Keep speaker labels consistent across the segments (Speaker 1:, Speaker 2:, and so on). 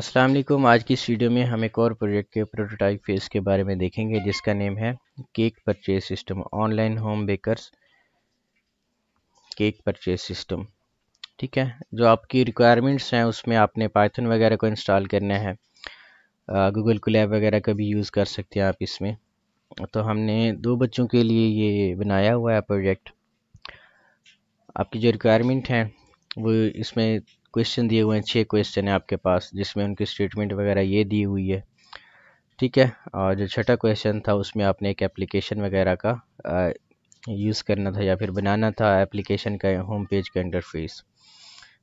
Speaker 1: अस्सलाम वालेकुम आज की वीडियो में हम एक और प्रोजेक्ट के प्रोटोटाइप फेस के बारे में देखेंगे जिसका नेम है cake purchase system online home bakers cake purchase system ठीक है जो आपकी रिक्वायरमेंट्स हैं उसमें आपने पाइथन वगैरह को इंस्टॉल करना है गूगल क्लैब वगैरह का भी यूज़ कर सकते हैं आप इसमें तो हमने दो बच्चों के लिए ये बनाया हुआ है प्रोजेक्ट आपकी जो रिक्वायरमेंट हैं वो इसमें क्वेश्चन दिए हुए हैं छः क्वेश्चन है आपके पास जिसमें उनकी स्टेटमेंट वगैरह ये दी हुई है ठीक है और जो छठा क्वेश्चन था उसमें आपने एक एप्लीकेशन वगैरह का यूज़ करना था या फिर बनाना था एप्लीकेशन का होम पेज का इंटरफेस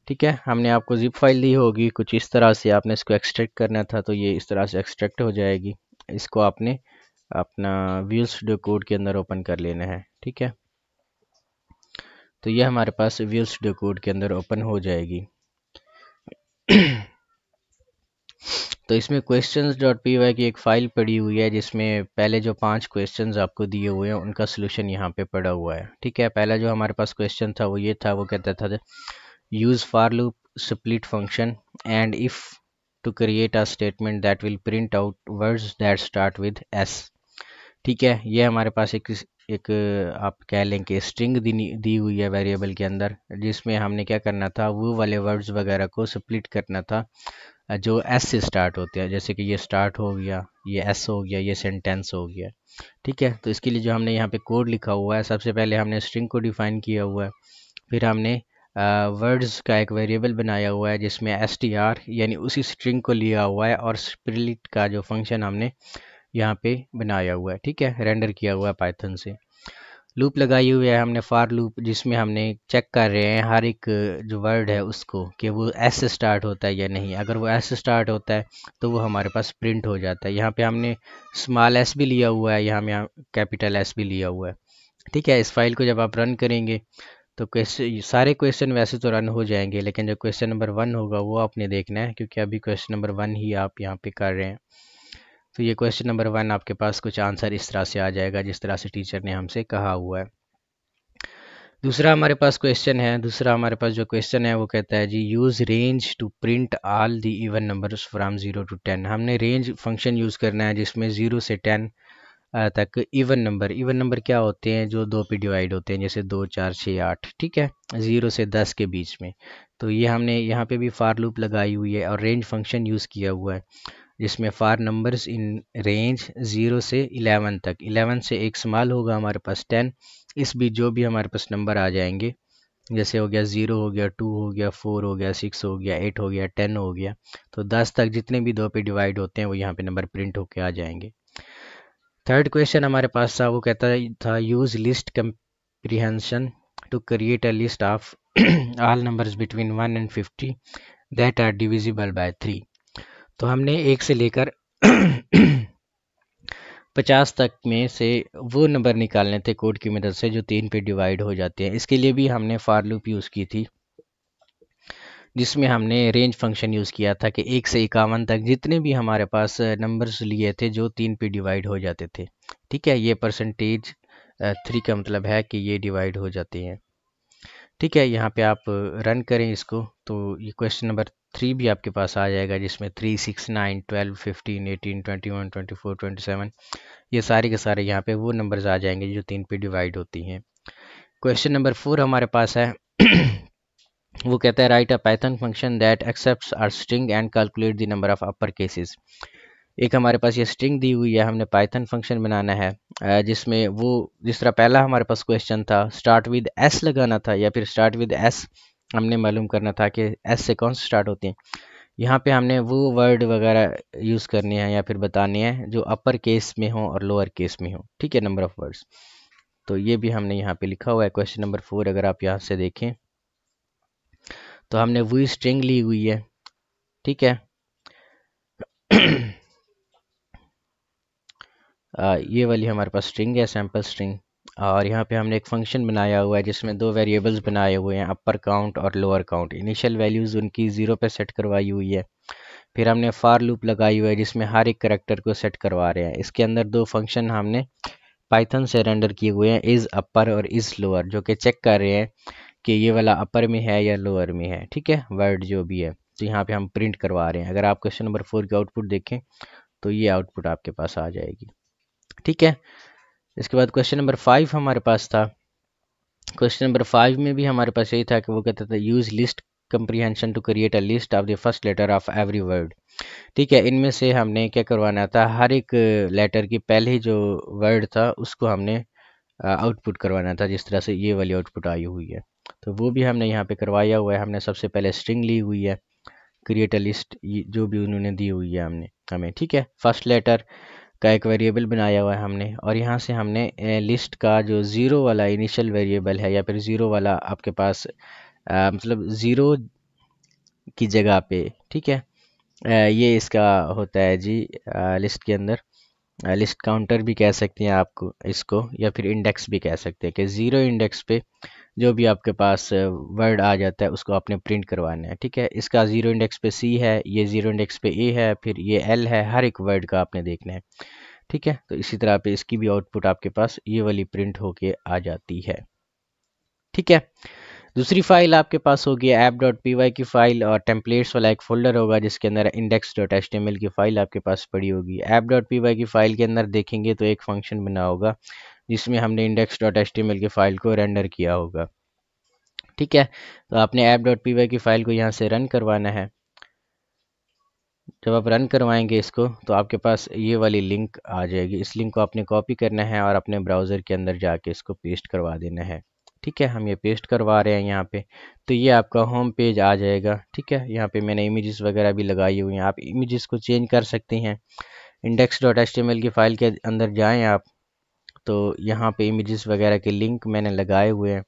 Speaker 1: ठीक है हमने आपको जिप फाइल दी होगी कुछ इस तरह से आपने इसको एक्सट्रैक्ट करना था तो ये इस तरह से एक्सट्रैक्ट हो जाएगी इसको आपने अपना व्यूज स्टूडियो कोड के अंदर ओपन कर लेना है ठीक है तो ये हमारे पास व्यूज स्टूडियो कोड के अंदर ओपन हो जाएगी तो इसमें क्वेश्चन डॉट पी वाई की एक फ़ाइल पड़ी हुई है जिसमें पहले जो पांच क्वेश्चंस आपको दिए हुए हैं उनका सोल्यूशन यहाँ पे पड़ा हुआ है ठीक है पहला जो हमारे पास क्वेश्चन था वो ये था वो कहता था use for loop split function and if to create a statement that will print out words that start with S ठीक है ये हमारे पास एक एक आप कह लें कि स्ट्रिंग दी दी हुई है वेरिएबल के अंदर जिसमें हमने क्या करना था वो वाले वर्ड्स वगैरह को स्प्लिट करना था जो एस से स्टार्ट होते हैं जैसे कि ये स्टार्ट हो गया ये एस हो गया ये सेंटेंस हो गया ठीक है तो इसके लिए जो हमने यहाँ पे कोड लिखा हुआ है सबसे पहले हमने स्ट्रिंग को डिफ़ाइन किया हुआ है फिर हमने वर्ड्स uh, का एक वेरिएबल बनाया हुआ है जिसमें एस टी आर यानी उसी स्ट्रिंग को लिया हुआ है और स्प्लिट का जो फंक्शन हमने यहाँ पे बनाया हुआ है ठीक है रेंडर किया हुआ है पाइथन से लूप लगाई हुई है हमने फार लूप जिसमें हमने चेक कर रहे हैं हर एक जो वर्ड है उसको कि वो एस से स्टार्ट होता है या नहीं अगर वो एस से स्टार्ट होता है तो वो हमारे पास प्रिंट हो जाता है यहाँ पे हमने स्मॉल एस भी लिया हुआ है यहाँ यहाँ कैपिटल एस भी लिया हुआ है ठीक है इस फाइल को जब आप रन करेंगे तो क्वेश्चन सारे क्वेश्चन वैसे तो रन हो जाएंगे लेकिन जो क्वेश्चन नंबर वन होगा वो आपने देखना है क्योंकि अभी क्वेश्चन नंबर वन ही आप यहाँ पे कर रहे हैं तो ये क्वेश्चन नंबर वन आपके पास कुछ आंसर इस तरह से आ जाएगा जिस तरह से टीचर ने हमसे कहा हुआ है दूसरा हमारे पास क्वेश्चन है दूसरा हमारे पास जो क्वेश्चन है वो कहता है जी use range to print all the even numbers from zero to ten हमने रेंज फंक्शन यूज़ करना है जिसमें ज़ीरो से टेन तक इवन नंबर इवन नंबर क्या होते हैं जो दो पे डिवाइड होते हैं जैसे दो चार छः आठ ठीक है ज़ीरो से दस के बीच में तो ये हमने यहाँ पे भी फार लूप लगाई हुई है और रेंज फंक्शन यूज़ किया हुआ है जिसमें for numbers in range zero से इलेवन तक इलेवन से एक स्माल होगा हमारे पास टेन इस बीच जो भी हमारे पास नंबर आ जाएंगे जैसे हो गया ज़ीरो हो गया टू हो गया फोर हो गया सिक्स हो गया एट हो गया टेन हो गया तो दस तक जितने भी दो पे डिवाइड होते हैं वो यहाँ पे नंबर प्रिंट होके आ जाएंगे थर्ड क्वेश्चन हमारे पास था वो कहता था use list comprehension to create a list of all numbers between one and fifty that are divisible by three तो हमने एक से लेकर पचास तक में से वो नंबर निकालने थे कोड की मदद से जो तीन पे डिवाइड हो जाते हैं इसके लिए भी हमने फार लूप यूज़ की थी जिसमें हमने रेंज फंक्शन यूज़ किया था कि एक से इक्यावन तक जितने भी हमारे पास नंबर्स लिए थे जो तीन पे डिवाइड हो जाते थे ठीक है ये परसेंटेज थ्री का मतलब है कि ये डिवाइड हो जाते हैं ठीक है यहाँ पे आप रन करें इसको तो ये क्वेश्चन नंबर थ्री भी आपके पास आ जाएगा जिसमें three six nine twelve fifteen eighteen twenty one twenty four twenty seven ये सारे के सारे यहाँ पे वो नंबर्स आ जाएंगे जो तीन पे डिवाइड होती हैं क्वेश्चन नंबर फोर हमारे पास है वो कहता है write a Python function that accept our string and calculate the number of upper cases एक हमारे पास ये स्ट्रिंग दी हुई है हमने पाइथन फंक्शन बनाना है जिसमें वो जिस तरह पहला हमारे पास क्वेश्चन था स्टार्ट विद एस लगाना था या फिर स्टार्ट विद एस हमने मालूम करना था कि एस से कौन स्टार्ट होती हैं यहाँ पे हमने वो वर्ड वगैरह यूज़ करने हैं या फिर बताने हैं जो अपर केस में हो और लोअर केस में हो ठीक है नंबर ऑफ़ वर्ड्स तो ये भी हमने यहाँ पे लिखा हुआ है क्वेश्चन नंबर फोर अगर आप यहाँ से देखें तो हमने वही स्ट्रिंग ली हुई है ठीक है ये वाली हमारे पास स्ट्रिंग है सैम्पल स्ट्रिंग और यहाँ पे हमने एक फंक्शन बनाया हुआ है जिसमें दो वेरिएबल्स बनाए हुए हैं अपर काउंट और लोअर काउंट इनिशियल वैल्यूज़ उनकी ज़ीरो पे सेट करवाई हुई है फिर हमने फार लूप लगाई हुई है जिसमें हर एक करेक्टर को सेट करवा रहे हैं इसके अंदर दो फंक्शन हमने पाइथन से रेंडर किए हुए हैं इज़ अपर और इज़ लोअर जो कि चेक कर रहे हैं कि ये वाला अपर में है या लोअर में है ठीक है वर्ड जो भी है तो यहाँ पर हम प्रिंट करवा रहे हैं अगर आप क्वेश्चन नंबर फोर की आउटपुट देखें तो ये आउटपुट आपके पास आ जाएगी ठीक है इसके बाद क्वेश्चन नंबर फाइव हमारे पास था क्वेश्चन नंबर फाइव में भी हमारे पास यही था कि वो कहता था use list comprehension to create a list of the first letter of every word ठीक है इनमें से हमने क्या करवाना था हर एक लेटर की पहले जो वर्ड था उसको हमने आउटपुट करवाना था जिस तरह से ये वाली आउटपुट आई हुई है तो वो भी हमने यहाँ पे करवाया हुआ है हमने सबसे पहले स्ट्रिंग ली हुई है क्रिएट अ लिस्ट जो भी उन्होंने दी हुई है हमने हमें ठीक है फर्स्ट लेटर का एक वेरिएबल बनाया हुआ है हमने और यहाँ से हमने लिस्ट का जो ज़ीरो वाला इनिशियल वेरिएबल है या फिर ज़ीरो वाला आपके पास आ, मतलब ज़ीरो की जगह पे ठीक है आ, ये इसका होता है जी आ, लिस्ट के अंदर लिस्ट काउंटर भी कह सकते हैं आपको इसको या फिर इंडेक्स भी कह सकते हैं कि ज़ीरो इंडेक्स पे जो भी आपके पास वर्ड आ जाता है उसको आपने प्रिंट करवाना है ठीक है इसका ज़ीरो इंडेक्स पे सी है ये ज़ीरो इंडेक्स पे ए है फिर ये एल है हर एक वर्ड का आपने देखना है ठीक है तो इसी तरह पे इसकी भी आउटपुट आपके पास ये वाली प्रिंट होके आ जाती है ठीक है दूसरी फाइल आपके पास होगी ऐप डॉट पी वाई की फाइल और टेम्पलेट्स वाला एक फोल्डर होगा जिसके अंदर index dot H T M L की फाइल आपके पास पड़ी होगी ऐप डॉट पी वाई की फाइल के अंदर देखेंगे तो एक फंक्शन बना होगा जिसमें हमने index dot H T M L की फाइल को रेंडर किया होगा ठीक है तो आपने ऐप डॉट पी वाई की फाइल को यहाँ से रन करवाना है जब आप रन करवाएंगे इसको तो आपके पास ये वाली लिंक आ जाएगी इस लिंक को आपने कॉपी करना है और अपने ब्राउज़र के अंदर जाके इसको पेस्ट करवा देना है ठीक है हम ये पेस्ट करवा रहे हैं यहाँ पे तो ये आपका होम पेज आ जाएगा ठीक है यहाँ पे मैंने इमेजेस वगैरह भी लगाई हुई हैं आप इमेजेस को चेंज कर सकते हैं इंडेक्स डॉट एच की फ़ाइल के अंदर जाएँ आप तो यहाँ पे इमेजेस वगैरह के लिंक मैंने लगाए हुए हैं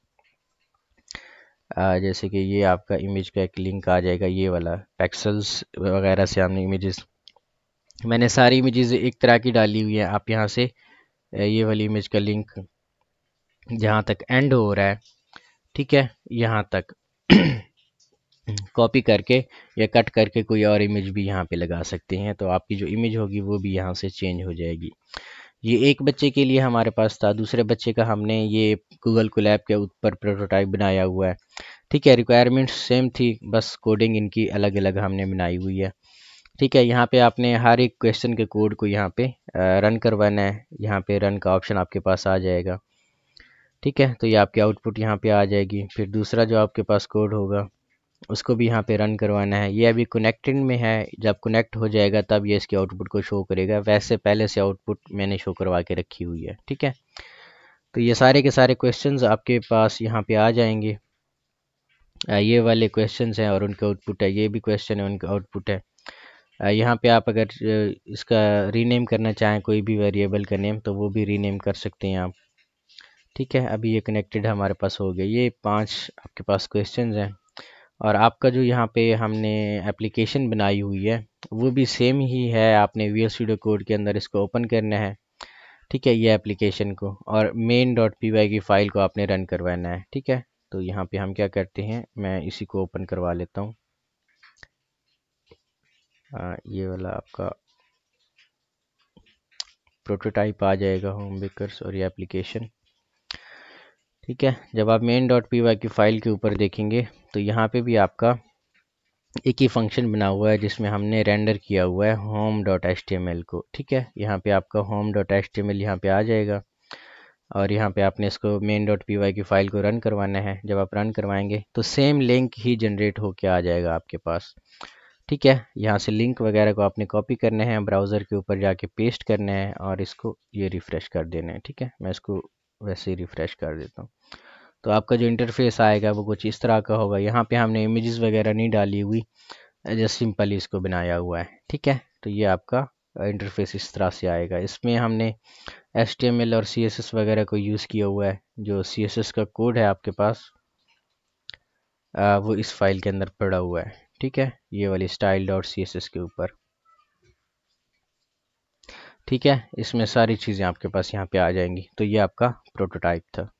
Speaker 1: जैसे कि ये आपका इमेज का एक लिंक आ जाएगा ये वाला पैक्सल्स वगैरह से हमने इमेज मैंने सारी इमेज एक तरह की डाली हुई हैं आप यहाँ से ये वाली इमेज का लिंक जहाँ तक एंड हो रहा है ठीक है यहाँ तक कॉपी करके या कट करके कोई और इमेज भी यहाँ पे लगा सकते हैं तो आपकी जो इमेज होगी वो भी यहाँ से चेंज हो जाएगी ये एक बच्चे के लिए हमारे पास था दूसरे बच्चे का हमने ये गूगल कोलैब के ऊपर प्रोटोटाइप बनाया हुआ है ठीक है रिक्वायरमेंट्स सेम थी बस कोडिंग इनकी अलग अलग हमने बनाई हुई है ठीक है यहाँ पे आपने हर एक क्वेश्चन के कोड को यहाँ पे रन करवाना है यहाँ पे रन का ऑप्शन आपके पास आ जाएगा ठीक है तो ये आपकी आउटपुट यहाँ पे आ जाएगी फिर दूसरा जो आपके पास कोड होगा उसको भी यहाँ पे रन करवाना है ये अभी कनेक्टेड में है जब कनेक्ट हो जाएगा तब ये इसकी आउटपुट को शो करेगा वैसे पहले से आउटपुट मैंने शो करवा के रखी हुई है ठीक है तो ये सारे के सारे क्वेश्चन आपके पास यहाँ पर आ जाएंगे ये वाले क्वेश्चन हैं और उनका आउटपुट है ये भी क्वेश्चन है उनका आउटपुट है यहाँ पे आप अगर इसका रीनेम करना चाहें कोई भी वेरिएबल का नेम तो वो भी रीनेम कर सकते हैं आप ठीक है अभी ये कनेक्टेड हमारे पास हो गया ये पांच आपके पास क्वेश्चन हैं और आपका जो यहाँ पे हमने एप्लीकेशन बनाई हुई है वो भी सेम ही है आपने वी स्टूडियो कोड के अंदर इसको ओपन करना है ठीक है ये एप्लीकेशन को और मेन डॉट पी वाई की फ़ाइल को आपने रन करवाना है ठीक है तो यहाँ पे हम क्या करते हैं मैं इसी को ओपन करवा लेता हूँ ये वाला आपका प्रोटोटाइप आ जाएगा होम बेकरस और ये एप्लीकेशन ठीक है जब आप मेन डॉट पी वाई की फ़ाइल के ऊपर देखेंगे तो यहाँ पे भी आपका एक ही फंक्शन बना हुआ है जिसमें हमने रेंडर किया हुआ है home dot H T M L को ठीक है यहाँ पे आपका home dot H T M L यहाँ पर आ जाएगा और यहाँ पे आपने इसको मेन डॉट पी वाई की फ़ाइल को रन करवाना है जब आप रन करवाएंगे तो सेम लिंक ही जनरेट होके आ जाएगा आपके पास ठीक है यहाँ से लिंक वगैरह को आपने कॉपी करना है ब्राउज़र के ऊपर जाके पेस्ट करना है और इसको ये रिफ़्रेश कर देना है ठीक है मैं इसको वैसे ही रिफ़्रेश कर देता हूँ तो आपका जो इंटरफेस आएगा वो कुछ इस तरह का होगा यहाँ पे हमने इमेजेस वगैरह नहीं डाली हुई जस्ट सिंपली इसको बनाया हुआ है ठीक है तो ये आपका इंटरफेस इस तरह से आएगा इसमें हमने एस और सी वगैरह को यूज़ किया हुआ है जो सी का कोड है आपके पास आ, वो इस फाइल के अंदर पड़ा हुआ है ठीक है ये वाली स्टाइल डॉट सी के ऊपर ठीक है इसमें सारी चीज़ें आपके पास यहाँ पे आ जाएंगी तो ये आपका प्रोटोटाइप था